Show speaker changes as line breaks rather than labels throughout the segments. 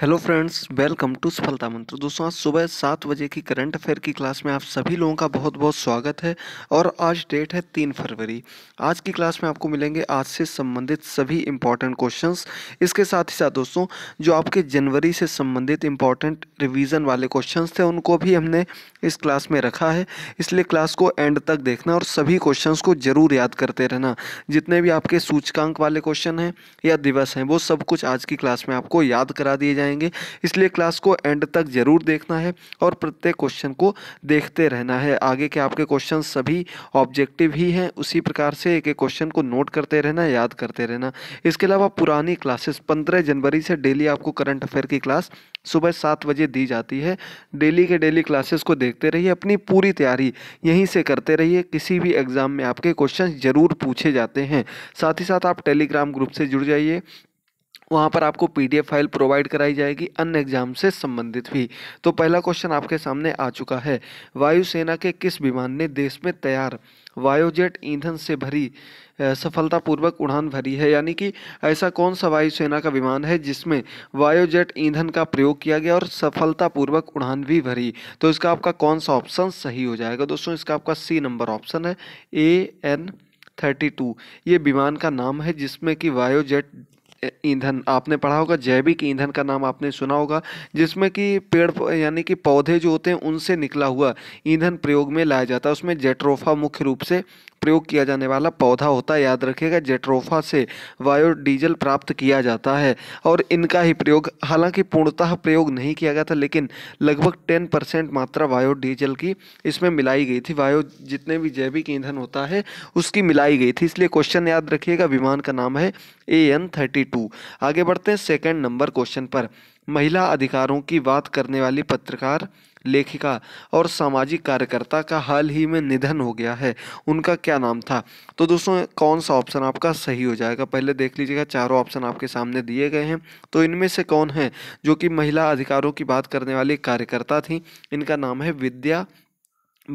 hello friends welcome to सफलता मंत्र दोस्तों आज सुबह सात बजे की करंट अफेयर की क्लास में आप सभी लोगों का बहुत बहुत स्वागत है और आज डेट है तीन फरवरी आज की क्लास में आपको मिलेंगे आज से संबंधित सभी इंपॉर्टेंट क्वेश्चंस इसके साथ ही साथ दोस्तों जो आपके जनवरी से संबंधित इंपॉर्टेंट रिविजन वाले क्वेश्चन थे उनको भी हमने इस क्लास में रखा है इसलिए क्लास को एंड तक देखना और सभी क्वेश्चन को जरूर याद करते रहना जितने भी आपके सूचकांक वाले क्वेश्चन हैं या दिवस हैं वो सब कुछ आज की क्लास में आपको याद करा दिए जाएंगे जाएंगे इसलिए क्लास को एंड तक ज़रूर देखना है और प्रत्येक क्वेश्चन को देखते रहना है आगे के आपके क्वेश्चन सभी ऑब्जेक्टिव ही हैं उसी प्रकार से एक एक क्वेश्चन को नोट करते रहना याद करते रहना इसके अलावा पुरानी क्लासेस पंद्रह जनवरी से डेली आपको करंट अफेयर की क्लास सुबह सात बजे दी जाती है डेली के डेली क्लासेस को देखते रहिए अपनी पूरी तैयारी यहीं से करते रहिए किसी भी एग्ज़ाम में आपके क्वेश्चन ज़रूर पूछे जाते हैं साथ ही साथ आप टेलीग्राम ग्रुप से जुड़ जाइए वहाँ पर आपको पीडीएफ फाइल प्रोवाइड कराई जाएगी अन्य एग्जाम से संबंधित भी तो पहला क्वेश्चन आपके सामने आ चुका है वायुसेना के किस विमान ने देश में तैयार वायोजेट ईंधन से भरी सफलतापूर्वक उड़ान भरी है यानी कि ऐसा कौन सा वायुसेना का विमान है जिसमें वायोजेट ईंधन का प्रयोग किया गया और सफलतापूर्वक उड़ान भी भरी तो इसका आपका कौन सा ऑप्शन सही हो जाएगा दोस्तों इसका आपका सी नंबर ऑप्शन है ए एन थर्टी टू ये विमान का नाम है जिसमें कि वायोजेट ईंधन आपने पढ़ा होगा जैविक ईंधन का नाम आपने सुना होगा जिसमें कि पेड़ यानी कि पौधे जो होते हैं उनसे निकला हुआ ईंधन प्रयोग में लाया जाता है उसमें जेट्रोफा मुख्य रूप से प्रयोग किया जाने वाला पौधा होता है याद रखिएगा जेट्रोफा से बायोडीजल प्राप्त किया जाता है और इनका ही प्रयोग हालांकि पूर्णतः प्रयोग नहीं किया गया था लेकिन लगभग टेन परसेंट मात्रा बायोडीजल की इसमें मिलाई गई थी बायो जितने भी जैविक ईंधन होता है उसकी मिलाई गई थी इसलिए क्वेश्चन याद रखिएगा विमान का नाम है ए एन थर्टी टू आगे बढ़ते हैं सेकेंड नंबर क्वेश्चन पर महिला अधिकारों की बात करने वाली पत्रकार लेखिका और सामाजिक कार्यकर्ता का हाल ही में निधन हो गया है उनका क्या नाम था तो दोस्तों कौन सा ऑप्शन आपका सही हो जाएगा पहले देख लीजिएगा चारों ऑप्शन आपके सामने दिए गए हैं तो इनमें से कौन है जो कि महिला अधिकारों की बात करने वाली कार्यकर्ता थी इनका नाम है विद्या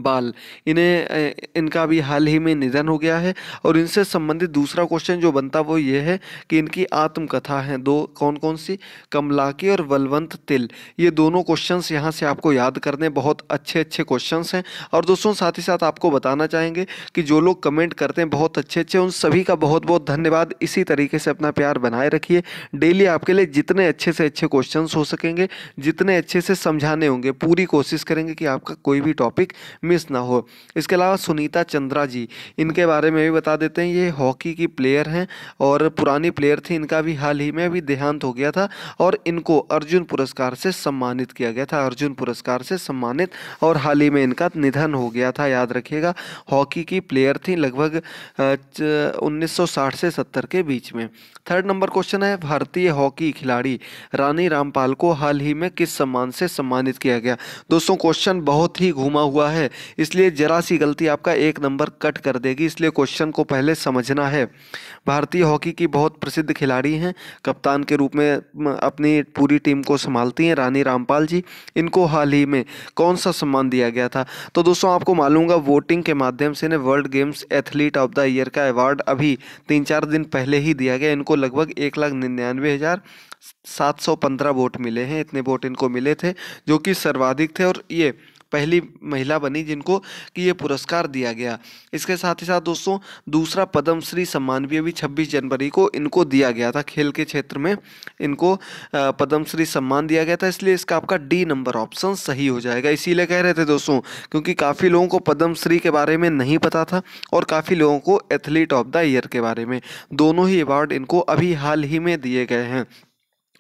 बाल इन्हें इनका भी हाल ही में निधन हो गया है और इनसे संबंधित दूसरा क्वेश्चन जो बनता वो ये है कि इनकी आत्मकथा है दो कौन कौन सी कमलाकी और बलवंत तिल ये दोनों क्वेश्चंस यहाँ से आपको याद करने बहुत अच्छे अच्छे क्वेश्चंस हैं और दोस्तों साथ ही साथ आपको बताना चाहेंगे कि जो लोग कमेंट करते हैं बहुत अच्छे अच्छे उन सभी का बहुत बहुत धन्यवाद इसी तरीके से अपना प्यार बनाए रखिए डेली आपके लिए जितने अच्छे से अच्छे क्वेश्चन हो सकेंगे जितने अच्छे से समझाने होंगे पूरी कोशिश करेंगे कि आपका कोई भी टॉपिक मिस ना हो इसके अलावा सुनीता चंद्रा जी इनके बारे में भी बता देते हैं ये हॉकी की प्लेयर हैं और पुरानी प्लेयर थी इनका भी हाल ही में भी देहांत हो गया था और इनको अर्जुन पुरस्कार से सम्मानित किया गया था अर्जुन पुरस्कार से सम्मानित और हाल ही में इनका निधन हो गया था याद रखिएगा हॉकी की प्लेयर थी लगभग उन्नीस से सत्तर के बीच में थर्ड नंबर क्वेश्चन है भारतीय हॉकी खिलाड़ी रानी रामपाल को हाल ही में किस सम्मान से सम्मानित किया गया दोस्तों क्वेश्चन बहुत ही घुमा हुआ है इसलिए जरा सी गलती आपका एक नंबर कट कर देगी इसलिए क्वेश्चन को पहले समझना है भारतीय हॉकी की बहुत प्रसिद्ध खिलाड़ी हैं कप्तान के रूप में अपनी पूरी टीम को संभालती हैं रानी रामपाल जी इनको हाल ही में कौन सा सम्मान दिया गया था तो दोस्तों आपको मालूम होगा वोटिंग के माध्यम से इन्हें world games athlete of the year का अवार्ड अभी तीन चार दिन पहले ही दिया गया इनको लगभग एक लाख निन्यानवे हज़ार सात सौ पंद्रह वोट मिले हैं इतने वोट इनको मिले थे जो कि सर्वाधिक थे और ये पहली महिला बनी जिनको कि ये पुरस्कार दिया गया इसके साथ ही साथ दोस्तों दूसरा पद्मश्री सम्मान भी अभी छब्बीस जनवरी को इनको दिया गया था खेल के क्षेत्र में इनको पद्मश्री सम्मान दिया गया था इसलिए इसका आपका डी नंबर ऑप्शन सही हो जाएगा इसीलिए कह रहे थे दोस्तों क्योंकि काफ़ी लोगों को पद्मश्री के बारे में नहीं पता था और काफ़ी लोगों को एथलीट ऑफ द ईयर के बारे में दोनों ही अवार्ड इनको अभी हाल ही में दिए गए हैं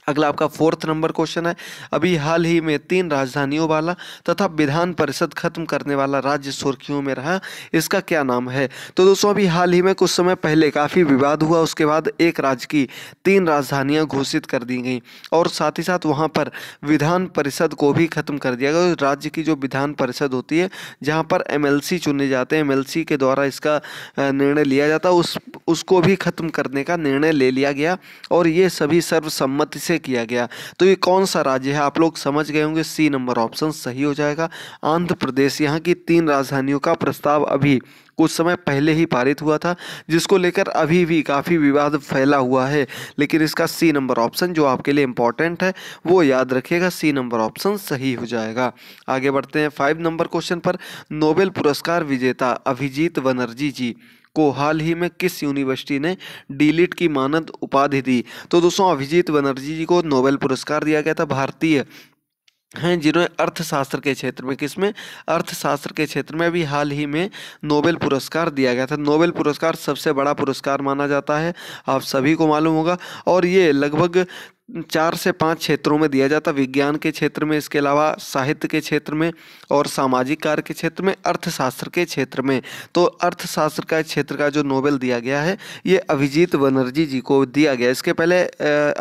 अगला आपका फोर्थ नंबर क्वेश्चन है अभी हाल ही में तीन राजधानियों वाला तथा विधान परिषद खत्म करने वाला राज्य सुर्खियों में रहा इसका क्या नाम है तो दोस्तों अभी हाल ही में कुछ समय पहले काफ़ी विवाद हुआ उसके बाद एक राज्य की तीन राजधानियां घोषित कर दी गई और साथ ही साथ वहां पर विधान परिषद को भी खत्म कर दिया गया राज्य की जो विधान परिषद होती है जहाँ पर एम चुने जाते हैं एम के द्वारा इसका निर्णय लिया जाता उस उसको भी खत्म करने का निर्णय ले लिया गया और ये सभी सर्वसम्मति से किससे किया गया तो ये कौन सा राज्य है आप लोग समझ गए होंगे सी नंबर ऑप्शन सही हो जाएगा आंध्र प्रदेश यहाँ की तीन राजधानियों का प्रस्ताव अभी कुछ समय पहले ही पारित हुआ था जिसको लेकर अभी भी काफ़ी विवाद फैला हुआ है लेकिन इसका सी नंबर ऑप्शन जो आपके लिए इंपॉर्टेंट है वो याद रखिएगा सी नंबर ऑप्शन सही हो जाएगा आगे बढ़ते हैं फाइव नंबर क्वेश्चन पर नोबेल पुरस्कार विजेता अभिजीत बनर्जी जी को हाल ही में किस यूनिवर्सिटी ने डीलिट की मानद उपाधि दी तो दोस्तों अभिजीत बनर्जी जी को नोबेल पुरस्कार दिया गया था भारतीय हैं जिन्होंने अर्थशास्त्र के क्षेत्र में किसमें अर्थशास्त्र के क्षेत्र में भी हाल ही में नोबेल पुरस्कार दिया गया था नोबेल पुरस्कार सबसे बड़ा पुरस्कार माना जाता है आप सभी को मालूम होगा और ये लगभग चार से पाँच क्षेत्रों में दिया जाता विज्ञान के क्षेत्र में इसके अलावा साहित्य के क्षेत्र में और सामाजिक कार्य के क्षेत्र में अर्थशास्त्र के क्षेत्र में तो अर्थशास्त्र का क्षेत्र का जो नोबेल दिया गया है ये अभिजीत बनर्जी जी को दिया गया इसके पहले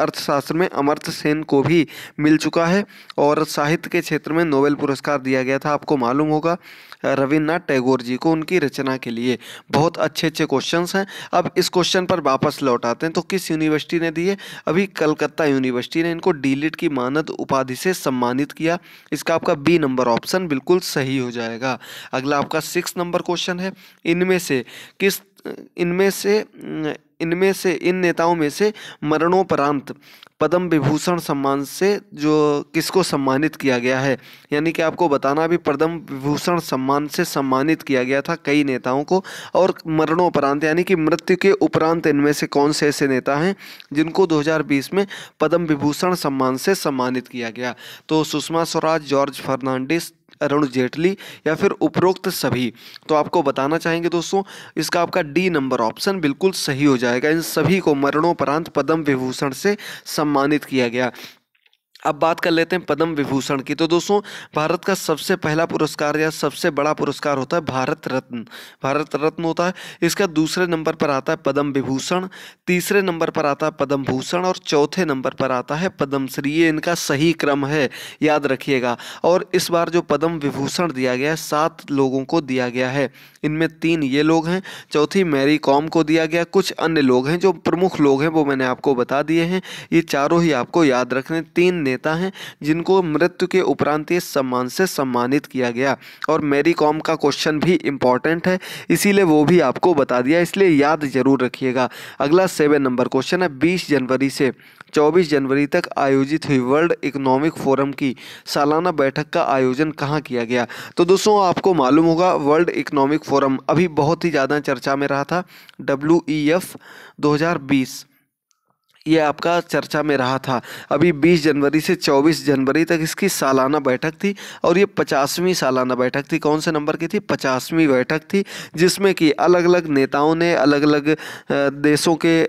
अर्थशास्त्र में अमर्थ सेन को भी मिल चुका है और साहित्य के क्षेत्र में नोबेल पुरस्कार दिया गया था आपको मालूम होगा रविन्द्रनाथ टैगोर जी को उनकी रचना के लिए बहुत अच्छे अच्छे क्वेश्चंस हैं अब इस क्वेश्चन पर वापस लौट आते हैं तो किस यूनिवर्सिटी ने दिए अभी कलकत्ता यूनिवर्सिटी ने इनको डीलिट की मानद उपाधि से सम्मानित किया इसका आपका बी नंबर ऑप्शन बिल्कुल सही हो जाएगा अगला आपका सिक्स नंबर क्वेश्चन है इनमें से किस इनमें से इनमें से इन नेताओं में से मरणोपरांत पद्म विभूषण सम्मान से जो किसको सम्मानित किया गया है यानी कि आपको बताना भी पद्म विभूषण सम्मान से सम्मानित किया गया था कई नेताओं को और मरणोपरांत यानी कि मृत्यु के उपरांत इनमें से कौन से ऐसे नेता हैं जिनको 2020 में पद्म विभूषण सम्मान से सम्मानित किया गया तो सुषमा स्वराज जॉर्ज फर्नांडिस अरुण जेटली या फिर उपरोक्त सभी तो आपको बताना चाहेंगे दोस्तों इसका आपका डी नंबर ऑप्शन बिल्कुल सही हो जाएगा इन सभी को मरणोपरांत पद्म विभूषण से सम्मानित किया गया अब बात कर लेते हैं पद्म विभूषण की तो दोस्तों भारत का सबसे पहला पुरस्कार या सबसे बड़ा पुरस्कार होता है भारत रत्न भारत रत्न होता है इसका दूसरे नंबर पर आता है पद्म विभूषण तीसरे नंबर पर आता है पद्म भूषण और चौथे नंबर पर आता है पद्मश्री ये इनका सही क्रम है याद रखिएगा और इस बार जो पद्म विभूषण दिया गया है सात लोगों को दिया गया है इनमें तीन ये लोग हैं चौथी मैरी कॉम को दिया गया कुछ अन्य लोग हैं जो प्रमुख लोग हैं वो मैंने आपको बता दिए हैं ये चारों ही आपको याद रखने तीन नेता हैं जिनको मृत्यु के उपरांत इस सम्मान से सम्मानित किया गया और मेरी कॉम का क्वेश्चन भी इंपॉर्टेंट है इसीलिए वो भी आपको बता दिया इसलिए याद जरूर रखिएगा अगला सेवन नंबर क्वेश्चन है बीस जनवरी से 24 जनवरी तक आयोजित हुई वर्ल्ड इकोनॉमिक फोरम की सालाना बैठक का आयोजन कहाँ किया गया तो दोस्तों आपको मालूम होगा वर्ल्ड इकोनॉमिक फोरम अभी बहुत ही ज़्यादा चर्चा में रहा था डब्ल्यू ई एफ बीस ये आपका चर्चा में रहा था अभी 20 जनवरी से 24 जनवरी तक इसकी सालाना बैठक थी और ये पचासवीं सालाना बैठक थी कौन से नंबर की थी पचासवीं बैठक थी जिसमें कि अलग अलग नेताओं ने अलग अलग देशों के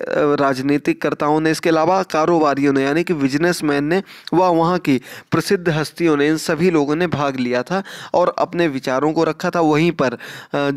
राजनीतिक कर्ताओं ने इसके अलावा कारोबारियों ने यानी कि बिजनेसमैन ने व वहाँ की प्रसिद्ध हस्तियों ने इन सभी लोगों ने भाग लिया था और अपने विचारों को रखा था वहीं पर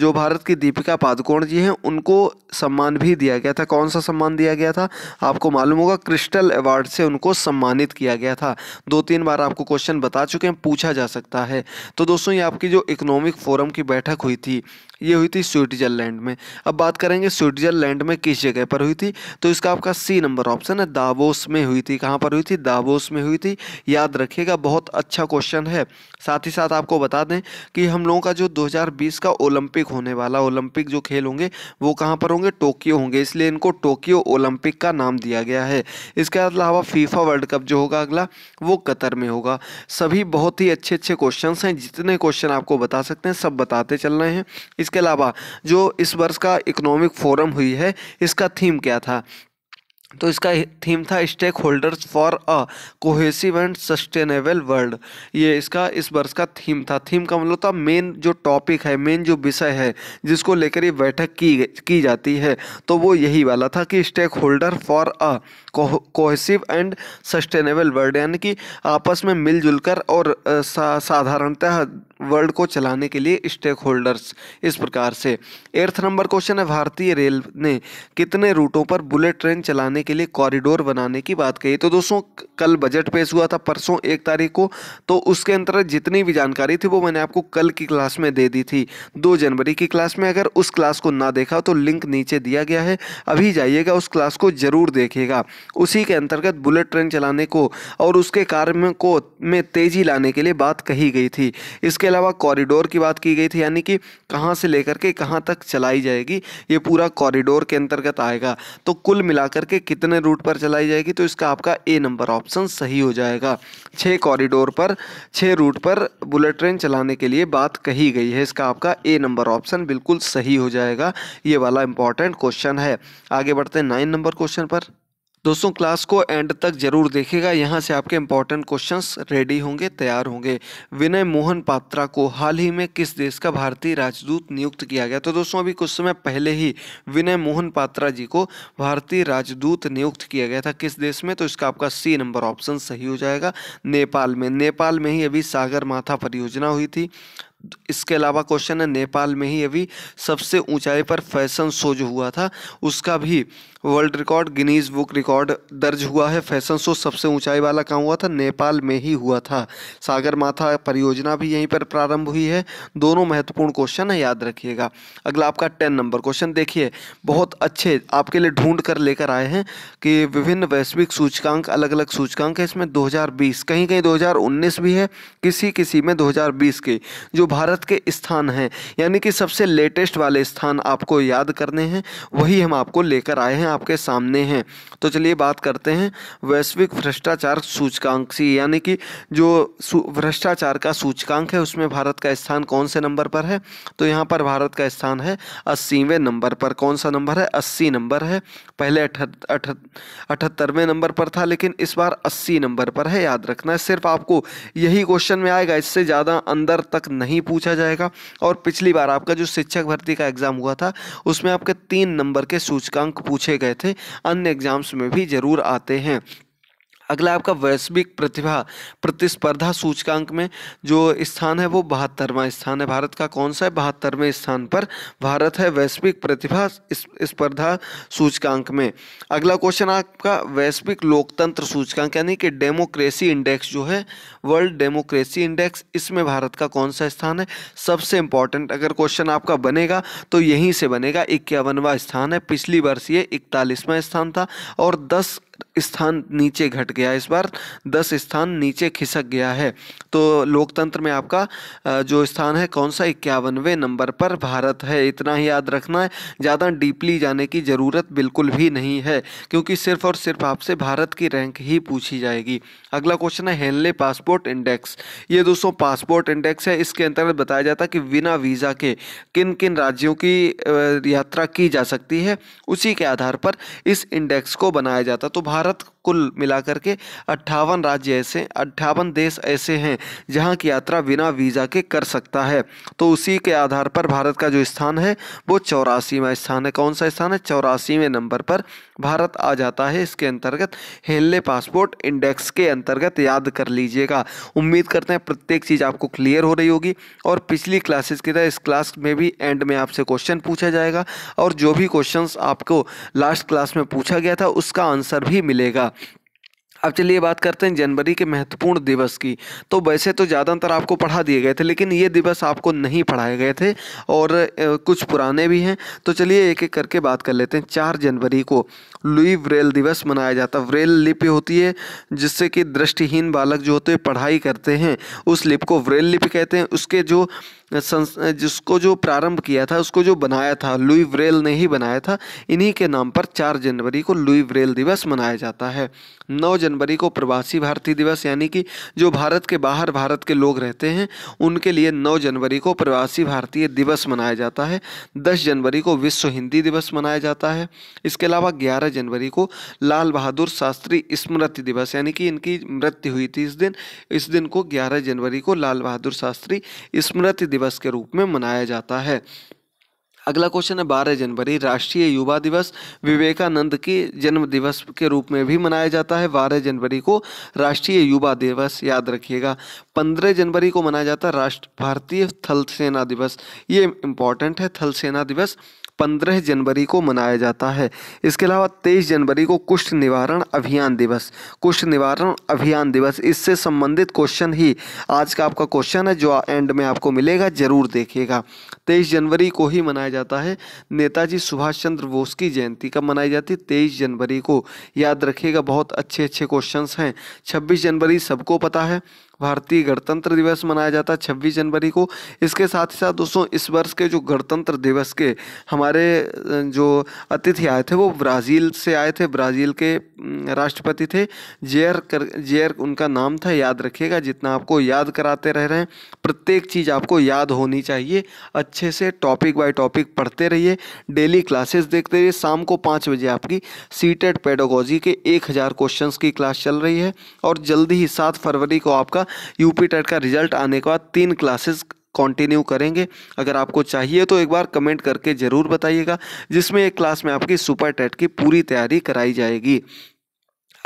जो भारत की दीपिका पादुकोण जी हैं उनको सम्मान भी दिया गया था कौन सा सम्मान दिया गया था आपको मालूम होगा क्रिस्टल अवार्ड से उनको सम्मानित किया गया था दो तीन बार आपको क्वेश्चन बता चुके हैं पूछा जा सकता है तो दोस्तों ये आपकी जो इकोनॉमिक फोरम की बैठक हुई थी ये हुई थी स्विट्जरलैंड में अब बात करेंगे स्विट्जरलैंड में किस जगह पर हुई थी तो इसका आपका सी नंबर ऑप्शन है दावोस में हुई थी कहाँ पर हुई थी दावोस में हुई थी याद रखिएगा बहुत अच्छा क्वेश्चन है साथ ही साथ आपको बता दें कि हम लोगों का जो 2020 का ओलंपिक होने वाला ओलंपिक जो खेल होंगे वो कहाँ पर होंगे टोक्यो होंगे इसलिए इनको टोक्यो ओलंपिक का नाम दिया गया गया है इसके अलावा फीफा वर्ल्ड कप जो होगा अगला वो कतर में होगा सभी बहुत ही अच्छे अच्छे क्वेश्चन हैं जितने क्वेश्चन आपको बता सकते हैं सब बताते चल रहे हैं इसके अलावा जो इस वर्ष का इकोनॉमिक फोरम हुई है इसका थीम क्या था तो इसका थीम था stakeholders for a cohesive and sustainable world ये इसका इस वर्ष का थीम था थीम का मतलब था मेन जो टॉपिक है मेन जो विषय है जिसको लेकर ये बैठक की की जाती है तो वो यही वाला था कि stakeholder for a cohesive and sustainable world यानी कि आपस में मिलजुल कर और साधारणतः वर्ल्ड को चलाने के लिए स्टेक होल्डर्स इस प्रकार से एर्थ नंबर क्वेश्चन है भारतीय रेल ने कितने रूटों पर बुलेट ट्रेन चलाने के लिए कॉरिडोर बनाने की बात कही तो दोस्तों कल बजट पेश हुआ था परसों एक तारीख को तो उसके अंतर्गत जितनी भी जानकारी थी वो मैंने आपको कल की क्लास में दे दी थी दो जनवरी की क्लास में अगर उस क्लास को ना देखा तो लिंक नीचे दिया गया है अभी जाइएगा उस क्लास को जरूर देखेगा उसी के अंतर्गत बुलेट ट्रेन चलाने को और उसके कार्य को में तेजी लाने के लिए बात कही गई थी इसके इसके अलावा कॉरिडोर की बात की गई थी यानी कि कहाँ से लेकर के कहाँ तक चलाई जाएगी ये पूरा कॉरिडोर के अंतर्गत आएगा तो कुल मिलाकर के कितने रूट पर चलाई जाएगी तो इसका आपका ए नंबर ऑप्शन सही हो जाएगा छः कॉरिडोर पर छः रूट पर बुलेट ट्रेन चलाने के लिए बात कही गई है इसका आपका ए नंबर ऑप्शन बिल्कुल सही हो जाएगा ये वाला इंपॉर्टेंट क्वेश्चन है आगे बढ़ते हैं नाइन नंबर क्वेश्चन पर दोस्तों क्लास को एंड तक जरूर देखेगा यहाँ से आपके इंपॉर्टेंट क्वेश्चंस रेडी होंगे तैयार होंगे विनय मोहन पात्रा को हाल ही में किस देश का भारतीय राजदूत नियुक्त किया गया तो दोस्तों अभी कुछ समय पहले ही विनय मोहन पात्रा जी को भारतीय राजदूत नियुक्त किया गया था किस देश में तो इसका आपका सी नंबर ऑप्शन सही हो जाएगा नेपाल में नेपाल में ही अभी सागर माथा परियोजना हुई थी इसके अलावा क्वेश्चन है नेपाल में ही अभी सबसे ऊंचाई पर फैशन शो जो हुआ था उसका भी world record Guinness book record दर्ज हुआ है फैशन शो सबसे ऊंचाई वाला कहाँ हुआ था नेपाल में ही हुआ था सागर माथा परियोजना भी यहीं पर प्रारंभ हुई है दोनों महत्वपूर्ण क्वेश्चन है याद रखिएगा अगला आपका टेन नंबर क्वेश्चन देखिए बहुत अच्छे आपके लिए ढूंढ कर लेकर आए हैं कि विभिन्न वैश्विक सूचकांक अलग अलग सूचकांक है इसमें दो कहीं कहीं दो भी है किसी किसी में दो के जो भारत के स्थान हैं यानी कि सबसे लेटेस्ट वाले स्थान आपको याद करने हैं वही हम आपको लेकर आए हैं आपके सामने हैं तो चलिए बात करते हैं वैश्विक भ्रष्टाचार सूचकांक सी यानी कि जो भ्रष्टाचार का सूचकांक है उसमें भारत का स्थान कौन से नंबर पर है तो यहाँ पर भारत का स्थान है अस्सीवें नंबर पर कौन सा नंबर है अस्सी नंबर है पहले अठहत्तरवें नंबर पर था लेकिन इस बार अस्सी नंबर पर है याद रखना है सिर्फ आपको यही क्वेश्चन में आएगा इससे ज़्यादा अंदर तक नहीं नहीं पूछा जाएगा और पिछली बार आपका जो शिक्षक भर्ती का एग्ज़ाम हुआ था उसमें आपके तीन नंबर के सूचकांक पूछे गए थे अन्य एग्ज़ाम्स में भी ज़रूर आते हैं अगला आपका वैश्विक प्रतिभा प्रतिस्पर्धा सूचकांक में जो स्थान है वो बहत्तरवा स्थान है भारत का कौन सा है बहत्तरवें स्थान पर भारत है वैश्विक प्रतिभा स्पर्धा सूचकांक में अगला क्वेश्चन आपका वैश्विक लोकतंत्र सूचकांक यानी कि डेमोक्रेसी इंडेक्स जो है वर्ल्ड डेमोक्रेसी इंडेक्स इसमें भारत का कौन सा स्थान है सबसे इंपॉर्टेंट अगर क्वेश्चन आपका बनेगा तो यहीं से बनेगा इक्यावनवा स्थान है पिछली वर्ष ये इकतालीसवां स्थान था और दस स्थान नीचे घट गया इस बार दस स्थान नीचे खिसक गया है तो लोकतंत्र में आपका जो स्थान है कौन सा इक्यावनवे नंबर पर भारत है इतना ही याद रखना है ज़्यादा डीपली जाने की ज़रूरत बिल्कुल भी नहीं है क्योंकि सिर्फ और सिर्फ आपसे भारत की रैंक ही पूछी जाएगी अगला क्वेश्चन है हेनले पासपोर्ट पासपोर्ट इंडेक्स ये दोस्तों पासपोर्ट इंडेक्स है इसके अंतर्गत बताया जाता है कि बिना वीज़ा के किन किन राज्यों की यात्रा की जा सकती है उसी के आधार पर इस इंडेक्स को बनाया जाता तो भारत कुल मिलाकर के अट्ठावन राज्य ऐसे अट्ठावन देश ऐसे हैं जहाँ की यात्रा बिना वीज़ा के कर सकता है तो उसी के आधार पर भारत का जो स्थान है वो चौरासीवा स्थान है कौन सा स्थान है चौरासीवें नंबर पर भारत आ जाता है इसके अंतर्गत हेल्ले पासपोर्ट इंडेक्स के अंतर्गत याद कर लीजिएगा उम्मीद करते हैं प्रत्येक चीज़ आपको क्लियर हो रही होगी और पिछली क्लासेस की तरह इस क्लास में भी एंड में आपसे क्वेश्चन पूछा जाएगा और जो भी क्वेश्चंस आपको लास्ट क्लास में पूछा गया था उसका आंसर भी मिलेगा अब चलिए बात करते हैं जनवरी के महत्वपूर्ण दिवस की तो वैसे तो ज़्यादातर आपको पढ़ा दिए गए थे लेकिन ये दिवस आपको नहीं पढ़ाए गए थे और कुछ पुराने भी हैं तो चलिए एक एक करके बात कर लेते हैं चार जनवरी को लुई व्रेल दिवस मनाया जाता है व्रेल लिपि होती है जिससे कि दृष्टिहीन बालक जो होते हैं पढ़ाई करते हैं उस लिप को व्रेल लिपि कहते हैं उसके जो जिसको जो प्रारंभ किया था उसको जो बनाया था लुई ब्रेल ने ही बनाया था इन्हीं के नाम पर चार जनवरी को लुई ब्रेल दिवस मनाया जाता है नौ जनवरी को प्रवासी भारतीय दिवस यानी कि जो भारत के बाहर भारत के लोग रहते हैं उनके लिए नौ जनवरी को प्रवासी भारतीय दिवस मनाया जाता है दस जनवरी को विश्व हिंदी दिवस मनाया जाता है इसके अलावा ग्यारह जनवरी को लाल बहादुर शास्त्री स्मृति दिवस यानी कि इनकी मृत्यु हुई थी इस दिन इस दिन को ग्यारह जनवरी को लाल बहादुर शास्त्री स्मृति दिवस के रूप में मनाया जाता है अगला क्वेश्चन है बारह जनवरी राष्ट्रीय युवा दिवस विवेकानंद के जन्म दिवस के रूप में भी मनाया जाता है बारह जनवरी को राष्ट्रीय युवा दिवस याद रखिएगा पंद्रह जनवरी को मनाया जाता है राष्ट्र भारतीय थल सेना दिवस ये इम्पॉर्टेंट है थल सेना दिवस पंद्रह जनवरी को मनाया जाता है इसके अलावा तेईस जनवरी को कुष्ठ निवारण अभियान दिवस कुष्ठ निवारण अभियान दिवस इससे संबंधित क्वेश्चन ही आज का आपका क्वेश्चन है जो एंड में आपको मिलेगा जरूर देखिएगा तेईस जनवरी को ही मनाया जाता है नेताजी सुभाष चंद्र बोस की जयंती कब मनाई जाती है तेईस जनवरी को याद रखिएगा बहुत अच्छे अच्छे क्वेश्चन हैं छब्बीस जनवरी सबको पता है भारतीय गणतंत्र दिवस मनाया जाता है छब्बीस जनवरी को इसके साथ ही साथ दोस्तों इस वर्ष के जो गणतंत्र दिवस के हमारे जो अतिथि आए थे वो ब्राज़ील से आए थे ब्राज़ील के राष्ट्रपति थे जेयर कर जेयर उनका नाम था याद रखिएगा जितना आपको याद कराते रह रहे हैं प्रत्येक चीज़ आपको याद होनी चाहिए अच्छे से टॉपिक बाई टॉपिक पढ़ते रहिए डेली क्लासेस देखते रहिए शाम को पाँच बजे आपकी सीटेड पेडोगोजी के एक हज़ार क्वेश्चन की क्लास चल रही है और जल्दी ही सात फरवरी को आपका होगा यूपी टेट का रिजल्ट आने के बाद तीन क्लासेस कंटिन्यू करेंगे अगर आपको चाहिए तो एक बार कमेंट करके ज़रूर बताइएगा जिसमें एक क्लास में आपकी सुपर टेट की पूरी तैयारी कराई जाएगी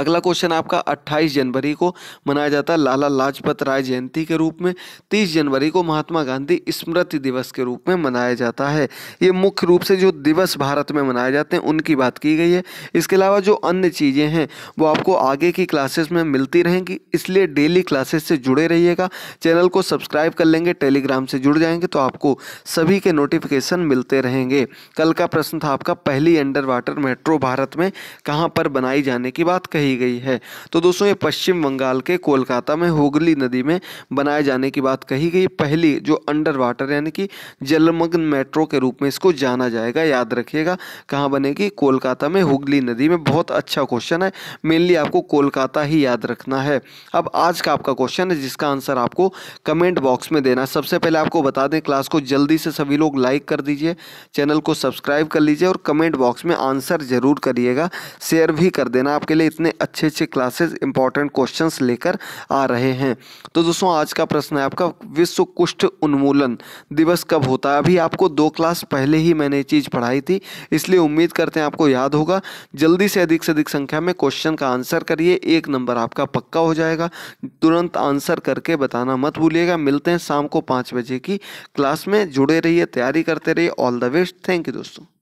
अगला क्वेश्चन आपका अट्ठाईस जनवरी को मनाया जाता है लाला लाजपत राय जयंती के रूप में तीस जनवरी को महात्मा गांधी स्मृति दिवस के रूप में मनाया जाता है ये मुख्य रूप से जो दिवस भारत में मनाए जाते हैं उनकी बात की गई है इसके अलावा जो अन्य चीज़ें हैं वो आपको आगे की क्लासेस में मिलती रहेंगी इसलिए डेली क्लासेस से जुड़े रहिएगा चैनल को सब्सक्राइब कर लेंगे टेलीग्राम से जुड़ जाएंगे तो आपको सभी के नोटिफिकेशन मिलते रहेंगे कल का प्रश्न था आपका पहली अंडर वाटर मेट्रो भारत में कहाँ पर बनाई जाने की बात कही कही गई है तो दोस्तों ये पश्चिम बंगाल के कोलकाता में होगली नदी में बनाए जाने की बात कही गई पहली जो अंडर वाटर यानी कि जलमग्न मेट्रो के रूप में इसको जाना जाएगा याद रखिएगा कहाँ बनेगी कोलकाता में हुगली नदी में बहुत अच्छा क्वेश्चन है मेनली आपको कोलकाता ही याद रखना है अब आज का आपका क्वेश्चन है जिसका आंसर आपको कमेंट बॉक्स में देना सबसे पहले आपको बता दें क्लास को जल्दी से सभी लोग लाइक कर दीजिए चैनल को सब्सक्राइब कर लीजिए और कमेंट बॉक्स में आंसर ज़रूर करिएगा शेयर भी कर देना आपके लिए इतने अच्छे अच्छे क्लासेस इंपॉर्टेंट क्वेश्चंस लेकर आ रहे हैं तो दोस्तों आज का प्रश्न है आपका विश्व कुष्ठ उन्मूलन दिवस कब होता है अभी आपको दो क्लास पहले ही मैंने ये चीज़ पढ़ाई थी इसलिए उम्मीद करते हैं आपको याद होगा जल्दी से अधिक से अधिक संख्या में क्वेश्चन का आंसर करिए एक नंबर आपका पक्का हो जाएगा तुरंत आंसर करके बताना मत भूलिएगा मिलते हैं शाम को पाँच बजे की क्लास में जुड़े रहिए तैयारी करते रहिए all the best thank you दोस्तों